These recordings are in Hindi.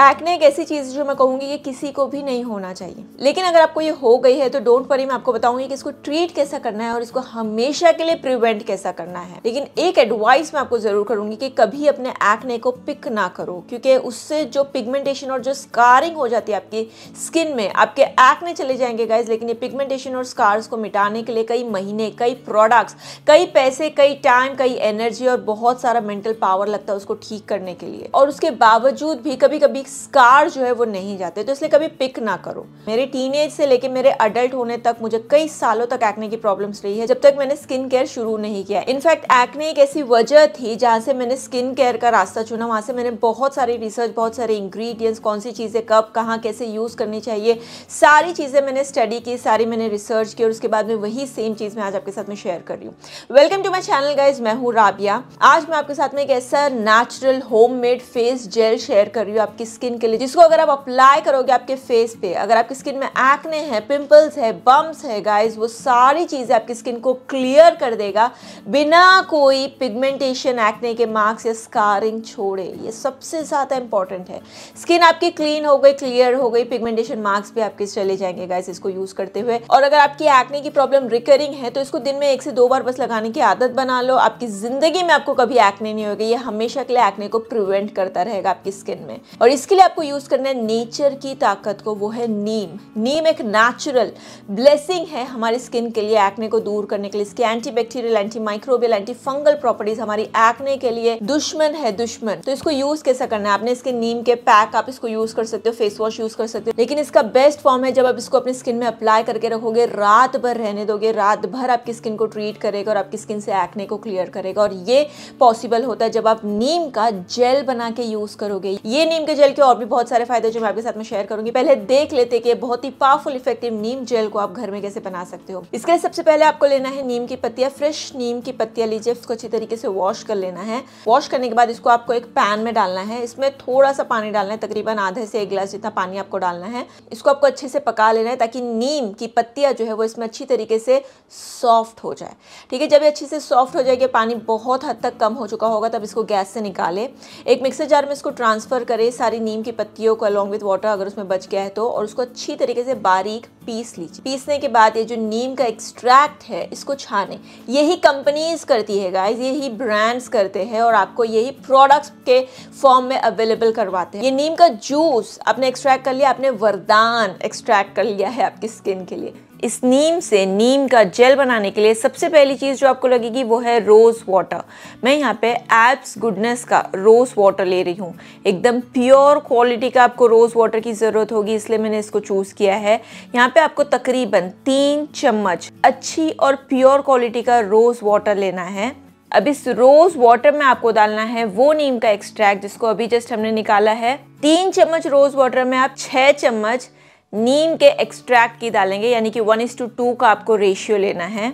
एक्ने एक ऐसी चीज़ जो मैं कहूँगी ये किसी को भी नहीं होना चाहिए लेकिन अगर आपको ये हो गई है तो डोंट वरी मैं आपको बताऊंगी कि इसको ट्रीट कैसा करना है और इसको हमेशा के लिए प्रिवेंट कैसा करना है लेकिन एक एडवाइस मैं आपको ज़रूर करूँगी कि कभी अपने एक्ने को पिक ना करो क्योंकि उससे जो पिगमेंटेशन और जो स्कारिंग हो जाती है आपकी स्किन में आपके एक्ने चले जाएंगे गाइज लेकिन ये पिगमेंटेशन और स्कार्स को मिटाने के लिए कई महीने कई प्रोडक्ट्स कई पैसे कई टाइम कई एनर्जी और बहुत सारा मेंटल पावर लगता है उसको ठीक करने के लिए और उसके बावजूद भी कभी कभी एक स्कार जो है वो नहीं जाते तो इसलिए कभी पिक ना करो मेरे टीन से लेके मेरे अडल्ट होने तक मुझे कई सालों तक एक्ने की प्रॉब्लम्स रही है जब तक मैंने स्किन केयर शुरू नहीं किया इनफैक्ट एक्ने एक ऐसी वजह थी जहाँ से मैंने स्किन केयर का रास्ता चुना वहाँ से मैंने बहुत सारी रिसर्च बहुत सारे इंग्रीडियंट्स कौन सी चीज़ें कब कहाँ कैसे यूज़ करनी चाहिए सारी चीज़ें मैंने स्टडी की सारी मैंने रिसर्च की और उसके बाद में वही सेम चीज़ मैं आज आपके साथ में शेयर कर रही हूँ welcome to my channel guys मैं हूँ राबिया आज मैं आपके साथ में एक ऐसा natural home face gel share कर रही हूँ आपकी स्किन के लिए जिसको अगर आप अप्लाई करोगे आपके फेस पे अगर आपकी स्किन में एक्ने हैं पिंपल्स है बम्स है गाइस वो सारी चीज़ें आपकी स्किन को क्लियर कर देगा बिना कोई पिगमेंटेशन एक्ने के मार्क्स या स्कारिंग छोड़े ये सबसे ज़्यादा इंपॉर्टेंट है स्किन आपकी क्लीन हो गई क्लियर हो गई पिगमेंटेशन मार्क्स भी आपके चले जाएंगे गाइस इसको यूज़ करते हुए और अगर आपकी एक्ने की प्रॉब्लम रिकरिंग है तो इसको दिन में एक से दो बार बस लगाने की आदत बना लो आपकी ज़िंदगी में आपको कभी एक्ने नहीं होगी ये हमेशा के लिए एक्ने को प्रिवेंट करता रहेगा आपकी स्किन में और इस इसके लिए आपको यूज़ करना है नेचर की ताकत को वो है नीम नीम एक नेचुरल ब्लेसिंग है हमारी स्किन के लिए एक्ने को दूर करने के लिए इसके anti bacterial anti microbial anti fungal properties हमारी एक्ने के लिए दुश्मन है दुश्मन तो इसको यूज कैसा करना है आपने इसके नीम के पैक आप इसको यूज कर सकते हो फेस वॉश यूज कर सकते हो लेकिन इसका बेस्ट फॉर्म है जब आप इसको अपनी स्किन में अप्लाई करके रखोगे रात भर रहने दोगे रात भर आपकी स्किन को ट्रीट करेगा और आपकी स्किन से एक्ने को क्लियर करेगा और ये पॉसिबल होता है जब आप नीम का जेल बना के यूज करोगे ये नीम के जेल के और भी बहुत सारे फायदे जो मैं आपके साथ में शेयर करूंगी पहले देख लेते कि बहुत ही पावरफुल इफेक्टिव नीम जेल को आप घर में कैसे बना सकते हो इसके लिए सबसे पहले आपको लेना है नीम की पत्तियां फ्रेश नीम की पत्तियां लीजिए उसको अच्छी तरीके से वॉश कर लेना है वॉश करने के बाद इसको आपको एक पैन में डालना है इसमें थोड़ा सा पानी डालना है तकरीबन आधे से एक गिलास जितना पानी आपको डालना है इसको आपको अच्छे से पका लेना है ताकि नीम की पत्तियां जो है वो इसमें अच्छी तरीके से सॉफ्ट हो जाए ठीक है जब ये अच्छे से सॉफ्ट हो जाएगी पानी बहुत हद तक कम हो चुका होगा तब इसको गैस से निकाले एक मिक्सर जार में इसको ट्रांसफ़र करें सारी नीम की पत्तियों को अलॉन्ग विथ वाटर अगर उसमें बच गया है तो और उसको अच्छी तरीके से बारीक पीस लीजिए पीसने के बाद ये जो नीम का एक्सट्रैक्ट है इसको छाने यही कंपनीज करती है गाइज यही ब्रांड्स करते हैं और आपको यही प्रोडक्ट्स के फॉर्म में अवेलेबल करवाते हैं ये नीम का जूस आपने एक्सट्रैक्ट कर लिया आपने वरदान एक्सट्रैक्ट कर लिया है आपकी स्किन के लिए इस नीम से नीम का जेल बनाने के लिए सबसे पहली चीज़ जो आपको लगेगी वो है रोज़ वाटर मैं यहाँ पे एप्स गुडनेस का रोज़ वाटर ले रही हूँ एकदम प्योर क्वालिटी का आपको रोज़ वाटर की ज़रूरत होगी इसलिए मैंने इसको चूज़ किया है यहाँ पे आपको तकरीबन तीन चम्मच अच्छी और प्योर क्वालिटी का रोज़ वाटर लेना है अब इस रोज वाटर में आपको डालना है वो नीम का एक्सट्रैक्ट जिसको अभी जस्ट हमने निकाला है तीन चम्मच रोज वाटर में आप छह चम्मच नीम के एक्सट्रैक्ट की डालेंगे यानी कि वन इज़ टू टू का आपको रेशियो लेना है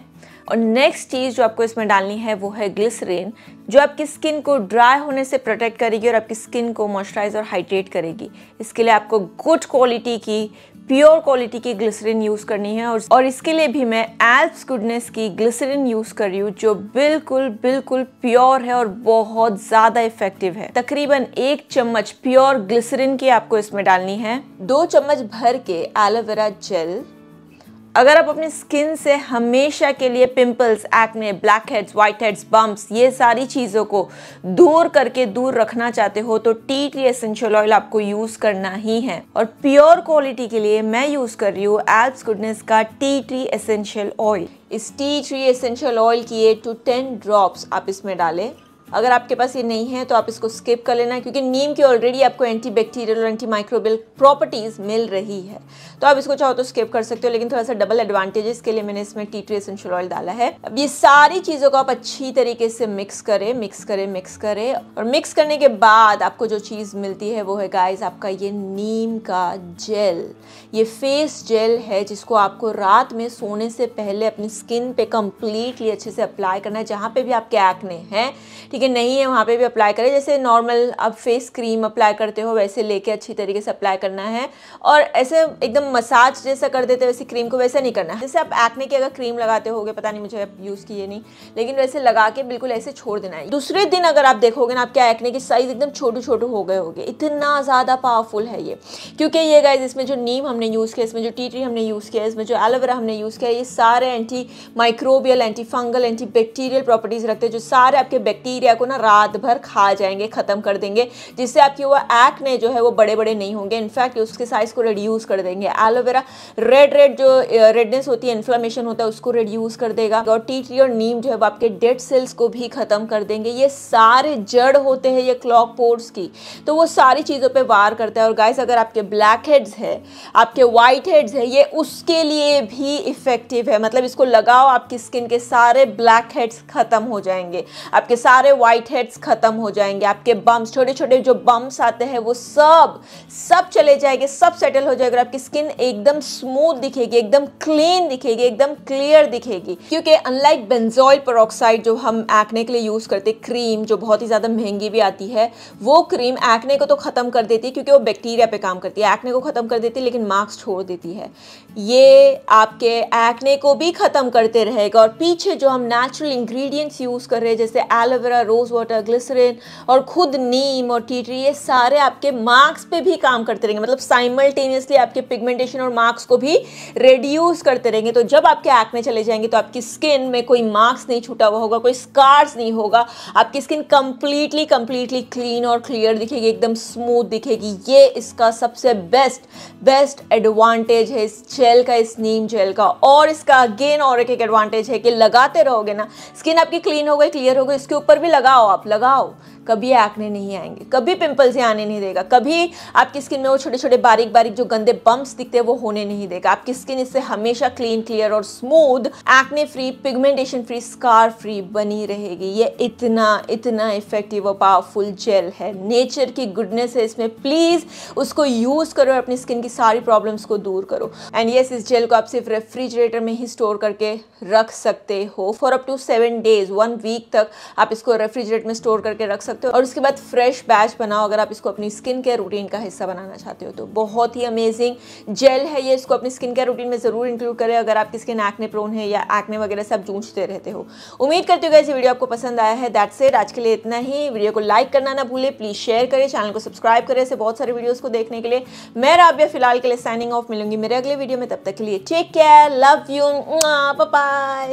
और नेक्स्ट चीज़ जो आपको इसमें डालनी है वो है ग्लिसरीन जो आपकी स्किन को ड्राई होने से प्रोटेक्ट करेगी और आपकी स्किन को मॉइस्चराइज और हाइड्रेट करेगी इसके लिए आपको गुड क्वालिटी की प्योर क्वालिटी की ग्लिसरीन यूज़ करनी है और, इसके लिए भी मैं एल्प्स गुडनेस की ग्लिसरीन यूज़ कर रही हूँ जो बिल्कुल बिल्कुल प्योर है और बहुत ज़्यादा इफेक्टिव है तकरीबन एक चम्मच प्योर ग्लिसरीन की आपको इसमें डालनी है दो चम्मच भर के एलोवेरा जेल अगर आप अपनी स्किन से हमेशा के लिए pimples acne blackheads whiteheads bumps ये सारी चीज़ों को दूर करके दूर रखना चाहते हो तो टी ट्री एसेंशियल ऑयल आपको यूज़ करना ही है और प्योर क्वालिटी के लिए मैं यूज़ कर रही हूँ एल्प्स गुडनेस का टी ट्री एसेंशियल ऑयल इस टी ट्री एसेंशियल ऑयल की एट टू टेन ड्रॉप्स आप इसमें डालें अगर आपके पास ये नहीं है तो आप इसको स्किप कर लेना क्योंकि नीम की ऑलरेडी आपको एंटी बैक्टीरियल और एंटी माइक्रोबियल प्रॉपर्टीज़ मिल रही है तो आप इसको चाहो तो स्किप कर सकते हो लेकिन थोड़ा सा डबल एडवांटेजेस के लिए मैंने इसमें टी ट्री एसेंशियल ऑयल डाला है अब ये सारी चीज़ों को आप अच्छी तरीके से मिक्स करें मिक्स करें मिक्स करें और मिक्स करने के बाद आपको जो चीज़ मिलती है वो है गाइज आपका ये नीम का जेल ये फेस जेल है जिसको आपको रात में सोने से पहले अपनी स्किन पर कम्प्लीटली अच्छे से अप्लाई करना है जहाँ पे भी आपके एक्ने हैं ठीक ठीक है नहीं है वहाँ पे भी अप्लाई करें जैसे नॉर्मल आप फेस क्रीम अप्लाई करते हो वैसे लेके अच्छी तरीके से अप्लाई करना है और ऐसे एकदम मसाज जैसा कर देते वैसे क्रीम को वैसा नहीं करना है जैसे आप एक्ने की अगर क्रीम लगाते हो पता नहीं मुझे आप यूज़ किए नहीं लेकिन वैसे लगा के बिल्कुल ऐसे छोड़ देना है दूसरे दिन अगर आप देखोगे ना आपके एक्ने की साइज़ एकदम छोटे छोटे हो गए होगे इतना ज़्यादा पावरफुल है ये क्योंकि ये गाइज इसमें जो नीम हमने यूज़ किया इसमें जो टी ट्री हमने यूज़ किया इसमें जो एलोवेरा हमने यूज़ किया ये सारे anti microbial anti fungal anti bacterial properties रखते हैं जो सारे आपके बैक्टीरिया बैक्टीरिया को ना रात भर खा जाएंगे ख़त्म कर देंगे जिससे आपकी वो एक्ट ने जो है वो बड़े बड़े नहीं होंगे इनफैक्ट उसके साइज़ को रिड्यूस कर देंगे एलोवेरा रेड रेड जो रेडनेस होती है इन्फ्लामेशन होता है उसको रिड्यूस कर देगा और टी ट्री और नीम जो है वो आपके डेड सेल्स को भी ख़त्म कर देंगे ये सारे जड़ होते हैं ये क्लॉक पोर्ट्स की तो वो सारी चीज़ों पर वार करता है और गाइस अगर आपके ब्लैक हेड्स है आपके व्हाइट हेड्स है ये उसके लिए भी इफ़ेक्टिव है मतलब इसको लगाओ आपकी स्किन के सारे ब्लैक हेड्स ख़त्म हो जाएंगे आपके सारे व्हाइट हेड्स खत्म हो जाएंगे आपके बम्स छोटे छोटे जो बम्स आते हैं वो सब सब चले जाएंगे सब सेटल हो जाएगा आपकी स्किन एकदम स्मूथ दिखेगी एकदम क्लीन दिखेगी एकदम क्लियर दिखेगी क्योंकि अनलाइक बेंजोइल परोक्साइड जो हम एक्ने के लिए यूज़ करते क्रीम जो बहुत ही ज़्यादा महंगी भी आती है वो क्रीम एक्ने को तो ख़त्म कर देती है क्योंकि वो बैक्टीरिया पे काम करती है एक्ने को ख़त्म कर देती है लेकिन मार्क्स छोड़ देती है ये आपके एक्ने को भी ख़त्म करते रहेगा और पीछे जो हम नेचुरल इंग्रेडिएंट्स यूज़ कर रहे हैं जैसे एलोवेरा रोज़ वाटर ग्लिसरिन और ख़ुद नीम और टी ट्री ये सारे आपके मार्क्स पे भी काम करते रहेंगे मतलब साइमल्टेनियसली आपके पिगमेंटेशन और मार्क्स को भी रिड्यूस करते रहेंगे तो जब आपके आँख में चले जाएंगे तो आपकी स्किन में कोई मार्क्स नहीं छूटा हुआ होगा कोई स्कार्स नहीं होगा आपकी स्किन कंप्लीटली कंप्लीटली क्लीन और क्लियर दिखेगी एकदम स्मूथ दिखेगी ये इसका सबसे बेस्ट बेस्ट एडवांटेज है इस जेल का इस नीम जेल का और इसका अगेन और एक एडवांटेज है कि लगाते रहोगे ना स्किन आपकी क्लीन हो गई क्लियर हो गई इसके ऊपर भी लगाओ आप लगाओ कभी आंकने एक्ने नहीं आएंगे कभी पिंपल्स ही आने नहीं देगा कभी आपकी स्किन में वो छोटे छोटे बारीक बारीक जो गंदे बम्प्स दिखते हैं वो होने नहीं देगा आपकी स्किन इससे हमेशा क्लीन क्लियर और smooth acne free pigmentation free scar free बनी रहेगी ये इतना इतना इफेक्टिव और पावरफुल जेल है नेचर की गुडनेस है इसमें प्लीज़ उसको यूज़ करो और अपनी स्किन की सारी प्रॉब्लम्स को दूर करो एंड येस इस जेल को आप सिर्फ रेफ्रिजरेटर में ही स्टोर करके रख सकते हो for up to seven days one week तक आप इसको रेफ्रिजरेटर में स्टोर करके रख सकते सकते हो और उसके बाद फ्रेश बैच बनाओ अगर आप इसको अपनी स्किन केयर रूटीन का हिस्सा बनाना चाहते हो तो बहुत ही अमेजिंग जेल है ये इसको अपनी स्किन केयर रूटीन में ज़रूर इंक्लूड करें अगर आपकी स्किन एक्ने प्रोन है या एक्ने वगैरह से आप जूझते रहते हो उम्मीद करते हुए ये वीडियो आपको पसंद आया है दैट से आज के लिए इतना ही वीडियो को लाइक करना ना भूले प्लीज़ शेयर करें चैनल को सब्सक्राइब करें ऐसे बहुत सारे वीडियोज़ को देखने के लिए मैं राबिया फिलहाल के लिए साइनिंग ऑफ मिलूंगी मेरे अगले वीडियो में तब तक के लिए take care love you bye